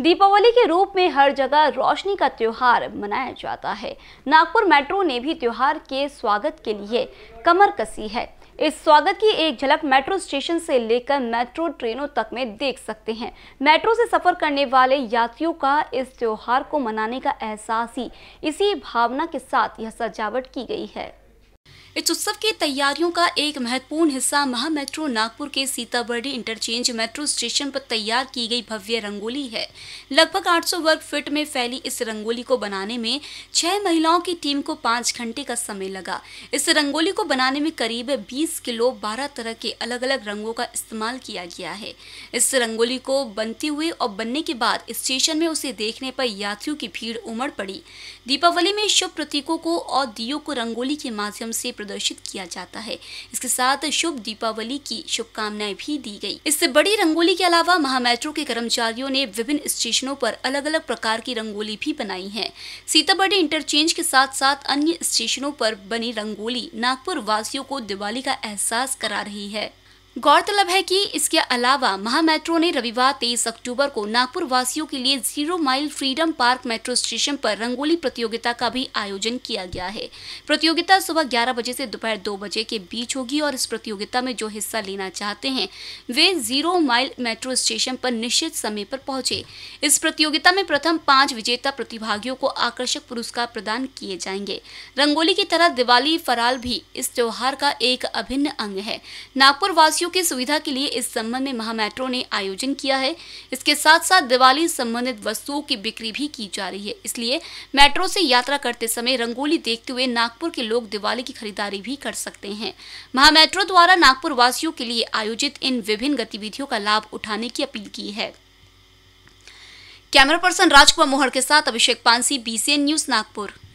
दीपावली के रूप में हर जगह रोशनी का त्यौहार मनाया जाता है नागपुर मेट्रो ने भी त्यौहार के स्वागत के लिए कमर कसी है इस स्वागत की एक झलक मेट्रो स्टेशन से लेकर मेट्रो ट्रेनों तक में देख सकते हैं मेट्रो से सफर करने वाले यात्रियों का इस त्योहार को मनाने का एहसास ही इसी भावना के साथ यह सजावट की गई है इस उत्सव की तैयारियों का एक महत्वपूर्ण हिस्सा महा मेट्रो नागपुर के सीताबर्डी इंटरचेंज मेट्रो स्टेशन पर तैयार की गई भव्य रंगोली है लगभग 800 वर्ग फीट में फैली इस रंगोली को बनाने में छह महिलाओं की टीम को पांच घंटे का समय लगा इस रंगोली को बनाने में करीब बीस किलो बारह तरह के अलग अलग रंगों का इस्तेमाल किया गया है इस रंगोली को बनते हुए और बनने के बाद स्टेशन में उसे देखने पर यात्रियों की भीड़ उमड़ पड़ी दीपावली में शुभ प्रतीकों को और दियो को रंगोली के माध्यम से प्रदर्शित किया जाता है इसके साथ शुभ दीपावली की शुभकामनाएं भी दी गई इससे बड़ी रंगोली के अलावा महामेट्रो के कर्मचारियों ने विभिन्न स्टेशनों पर अलग अलग प्रकार की रंगोली भी बनाई है सीताबर्डी इंटरचेंज के साथ साथ अन्य स्टेशनों पर बनी रंगोली नागपुर वासियों को दिवाली का एहसास करा रही है गौरतलब है कि इसके अलावा महा मेट्रो ने रविवार 23 अक्टूबर को नागपुर वासियों के लिए Zero Mile Freedom Park metro station पर रंगोली प्रतियोगिता का भी आयोजन किया गया है प्रतियोगिता सुबह 11 बजे से दोपहर 2 बजे के बीच होगी और इस प्रतियोगिता में जो हिस्सा लेना चाहते हैं वे जीरो माइल मेट्रो स्टेशन पर निश्चित समय पर पहुंचे इस प्रतियोगिता में प्रथम पांच विजेता प्रतिभागियों को आकर्षक पुरस्कार प्रदान किए जाएंगे रंगोली की तरह दिवाली फराल भी इस त्योहार का एक अभिन्न अंग है नागपुर वासियों बच्चों की सुविधा के लिए इस संबंध में महामेट्रो ने आयोजन किया है इसके साथ साथ दिवाली संबंधित वस्तुओं की बिक्री भी की जा रही है इसलिए मेट्रो से यात्रा करते समय रंगोली देखते हुए नागपुर के लोग दिवाली की खरीदारी भी कर सकते हैं महामेट्रो द्वारा नागपुर वासियों के लिए आयोजित इन विभिन्न गतिविधियों का लाभ उठाने की अपील की है कैमरा पर्सन राजकुमार मोहर के साथ अभिषेक पांसी बीसीएन न्यूज नागपुर